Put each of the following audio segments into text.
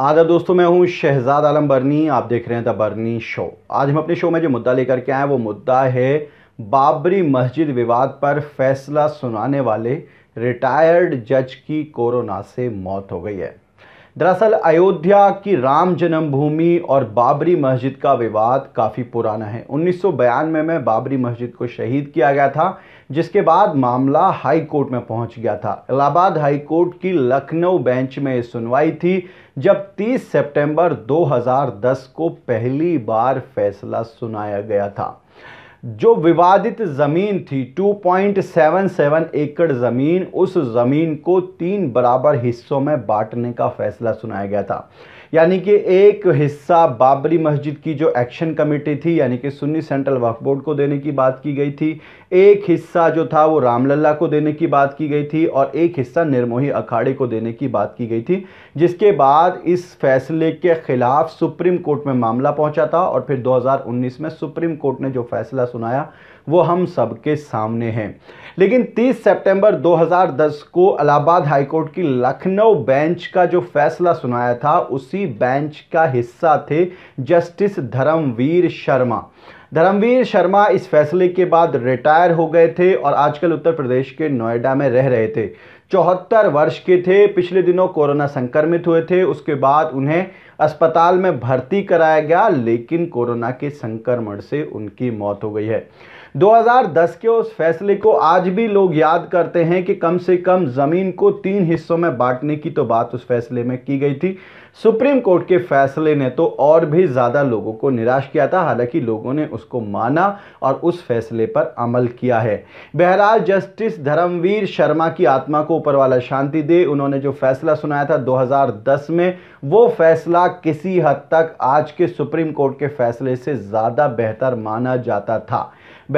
आदर दोस्तों मैं हूं शहजाद आलम बर्नी आप देख रहे हैं द बर्नी शो आज हम अपने शो में जो मुद्दा लेकर के आए वो मुद्दा है बाबरी मस्जिद विवाद पर फैसला सुनाने वाले रिटायर्ड जज की कोरोना से मौत हो गई है दरअसल अयोध्या की राम जन्मभूमि और बाबरी मस्जिद का विवाद काफ़ी पुराना है 1992 में बाबरी मस्जिद को शहीद किया गया था जिसके बाद मामला हाई कोर्ट में पहुंच गया था इलाहाबाद हाई कोर्ट की लखनऊ बेंच में सुनवाई थी जब 30 सितंबर 2010 को पहली बार फैसला सुनाया गया था जो विवादित ज़मीन थी 2.77 एकड़ ज़मीन उस ज़मीन को तीन बराबर हिस्सों में बांटने का फैसला सुनाया गया था यानी कि एक हिस्सा बाबरी मस्जिद की जो एक्शन कमेटी थी यानी कि सुन्नी सेंट्रल वक्फ बोर्ड को देने की बात की गई थी एक हिस्सा जो था वो रामलला को देने की बात की गई थी और एक हिस्सा निर्मोही अखाड़े को देने की बात की गई थी जिसके बाद इस फैसले के खिलाफ सुप्रीम कोर्ट में मामला पहुंचा था और फिर 2019 में सुप्रीम कोर्ट ने जो फैसला सुनाया वो हम सबके सामने हैं लेकिन 30 सितंबर 2010 को इलाहाबाद हाईकोर्ट की लखनऊ बेंच का जो फैसला सुनाया था उसी बेंच का हिस्सा थे जस्टिस धर्मवीर शर्मा धर्मवीर शर्मा इस फैसले के बाद रिटायर हो गए थे और आजकल उत्तर प्रदेश के नोएडा में रह रहे थे चौहत्तर वर्ष के थे पिछले दिनों कोरोना संक्रमित हुए थे उसके बाद उन्हें अस्पताल में भर्ती कराया गया लेकिन कोरोना के संक्रमण से उनकी मौत हो गई है 2010 के उस फैसले को आज भी लोग याद करते हैं कि कम से कम ज़मीन को तीन हिस्सों में बांटने की तो बात उस फैसले में की गई थी सुप्रीम कोर्ट के फैसले ने तो और भी ज़्यादा लोगों को निराश किया था हालांकि लोगों ने उसको माना और उस फैसले पर अमल किया है बहरहाल जस्टिस धर्मवीर शर्मा की आत्मा को ऊपर वाला शांति दे उन्होंने जो फैसला सुनाया था 2010 में वो फैसला किसी हद तक आज के सुप्रीम कोर्ट के फैसले से ज़्यादा बेहतर माना जाता था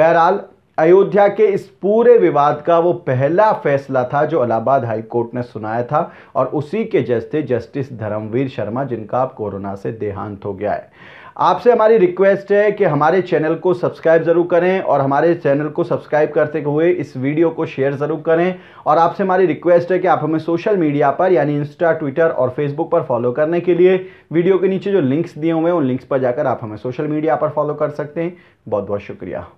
बहरहाल अयोध्या के इस पूरे विवाद का वो पहला फैसला था जो इलाहाबाद हाई कोर्ट ने सुनाया था और उसी के जस्ते जस्टिस धर्मवीर शर्मा जिनका अब कोरोना से देहांत हो गया है आपसे हमारी रिक्वेस्ट है कि हमारे चैनल को सब्सक्राइब ज़रूर करें और हमारे चैनल को सब्सक्राइब करते हुए इस वीडियो को शेयर ज़रूर करें और आपसे हमारी रिक्वेस्ट है कि आप हमें सोशल मीडिया पर यानी इंस्टा ट्विटर और फेसबुक पर फॉलो करने के लिए वीडियो के नीचे जो लिंक्स दिए हुए हैं उन लिंक्स पर जाकर आप हमें सोशल मीडिया पर फॉलो कर सकते हैं बहुत बहुत शुक्रिया